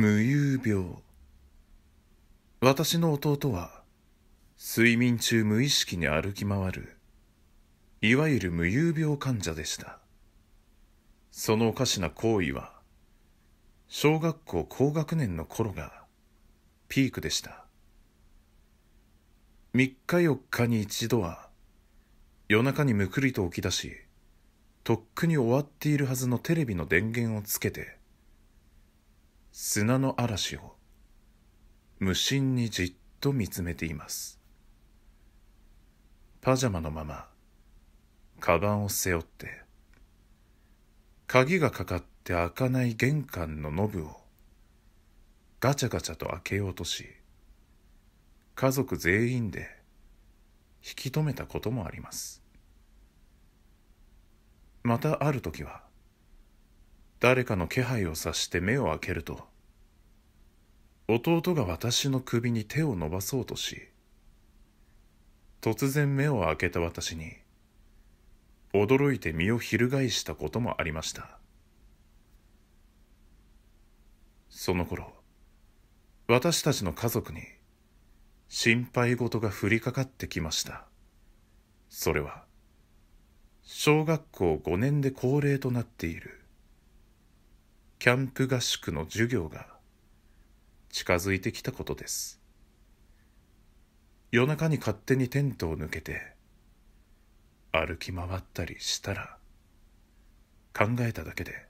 無遊病私の弟は睡眠中無意識に歩き回るいわゆる無遊病患者でしたそのおかしな行為は小学校高学年の頃がピークでした3日4日に一度は夜中にむくりと起き出しとっくに終わっているはずのテレビの電源をつけて砂の嵐を無心にじっと見つめていますパジャマのままカバンを背負って鍵がかかって開かない玄関のノブをガチャガチャと開けようとし家族全員で引き止めたこともありますまたある時は誰かの気配を察して目を開けると弟が私の首に手を伸ばそうとし突然目を開けた私に驚いて身を翻したこともありましたその頃私たちの家族に心配事が降りかかってきましたそれは小学校5年で高齢となっているキャンプ合宿の授業が近づいてきたことです夜中に勝手にテントを抜けて歩き回ったりしたら考えただけで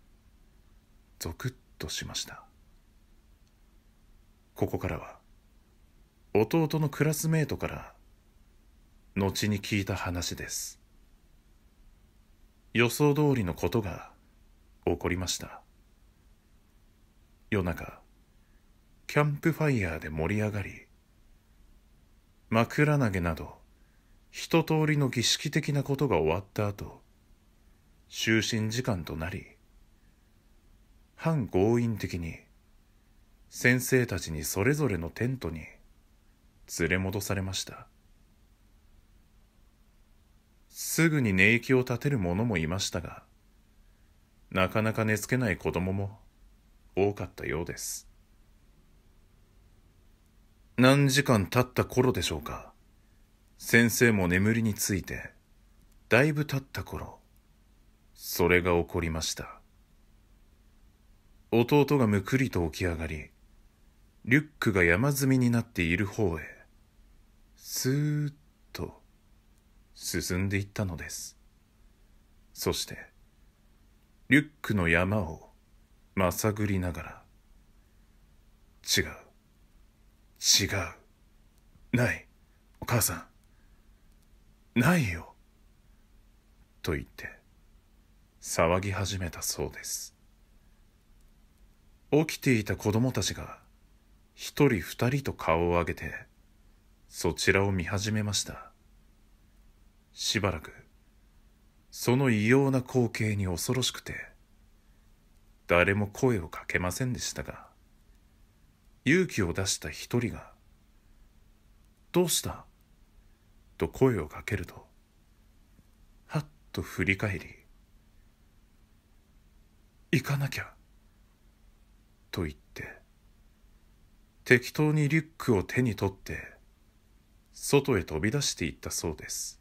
ゾクッとしましたここからは弟のクラスメートから後に聞いた話です予想通りのことが起こりました夜中キャンプファイヤーで盛り上がり枕投げなど一通りの儀式的なことが終わった後就寝時間となり半強引的に先生たちにそれぞれのテントに連れ戻されましたすぐに寝息を立てる者もいましたがなかなか寝つけない子供も多かったようです何時間経った頃でしょうか先生も眠りについてだいぶ経った頃それが起こりました弟がむくりと起き上がりリュックが山積みになっている方へスーッと進んでいったのですそしてリュックの山をまさぐりながら違う違うないお母さんないよと言って騒ぎ始めたそうです起きていた子供たちが一人二人と顔を上げてそちらを見始めましたしばらくその異様な光景に恐ろしくて誰も声をかけませんでしたが勇気を出した一人が「どうした?」と声をかけるとはっと振り返り「行かなきゃ」と言って適当にリュックを手に取って外へ飛び出していったそうです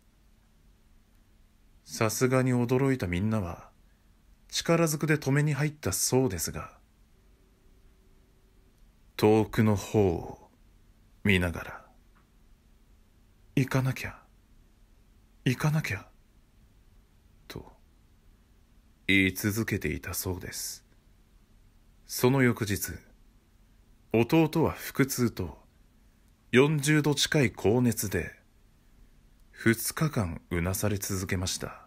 さすがに驚いたみんなは力ずくで止めに入ったそうですが遠くの方を見ながら行かなきゃ行かなきゃと言い続けていたそうですその翌日弟は腹痛と40度近い高熱で2日間うなされ続けました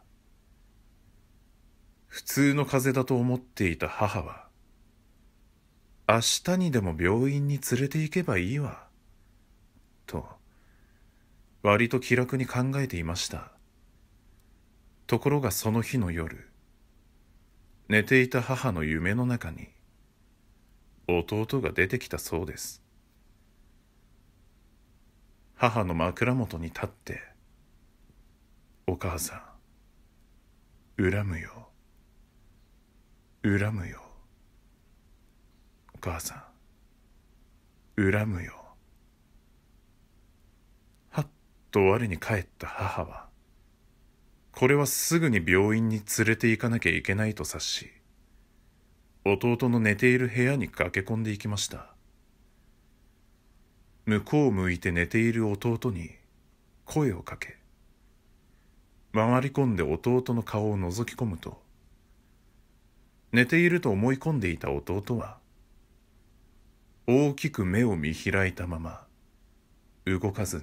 普通の風邪だと思っていた母は、明日にでも病院に連れて行けばいいわ、と、割と気楽に考えていました。ところがその日の夜、寝ていた母の夢の中に、弟が出てきたそうです。母の枕元に立って、お母さん、恨むよ。恨むよお母さん恨むよはっと我に返った母はこれはすぐに病院に連れて行かなきゃいけないと察し弟の寝ている部屋に駆け込んでいきました向こう向いて寝ている弟に声をかけ回り込んで弟の顔を覗き込むと寝ていると思い込んでいた弟は大きく目を見開いたまま動かずに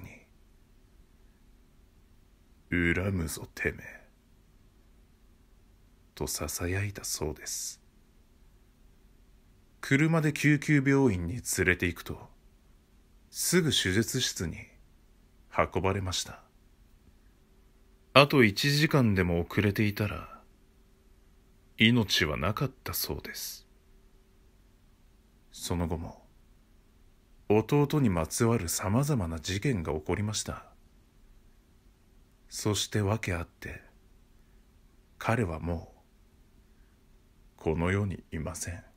「恨むぞてめえ」とささやいたそうです車で救急病院に連れて行くとすぐ手術室に運ばれましたあと1時間でも遅れていたら命はなかったそうですその後も弟にまつわるさまざまな事件が起こりましたそして訳あって彼はもうこの世にいません